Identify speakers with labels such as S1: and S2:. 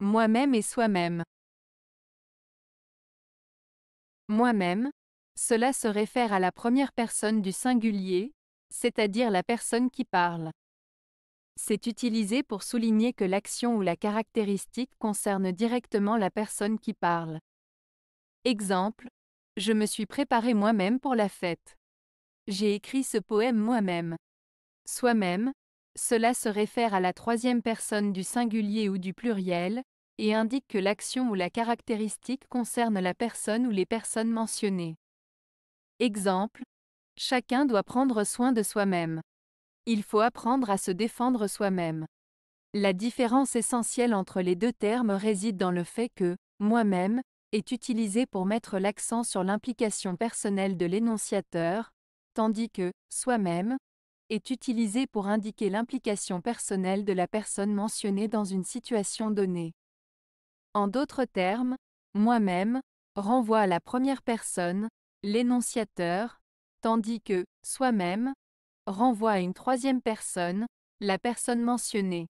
S1: Moi-même et soi-même. Moi-même, cela se réfère à la première personne du singulier, c'est-à-dire la personne qui parle. C'est utilisé pour souligner que l'action ou la caractéristique concerne directement la personne qui parle. Exemple, je me suis préparé moi-même pour la fête. J'ai écrit ce poème moi-même. Soi-même, cela se réfère à la troisième personne du singulier ou du pluriel, et indique que l'action ou la caractéristique concerne la personne ou les personnes mentionnées. Exemple. Chacun doit prendre soin de soi-même. Il faut apprendre à se défendre soi-même. La différence essentielle entre les deux termes réside dans le fait que moi-même est utilisé pour mettre l'accent sur l'implication personnelle de l'énonciateur, tandis que soi-même est utilisé pour indiquer l'implication personnelle de la personne mentionnée dans une situation donnée. En d'autres termes, moi-même renvoie à la première personne, l'énonciateur, tandis que soi-même renvoie à une troisième personne, la personne mentionnée.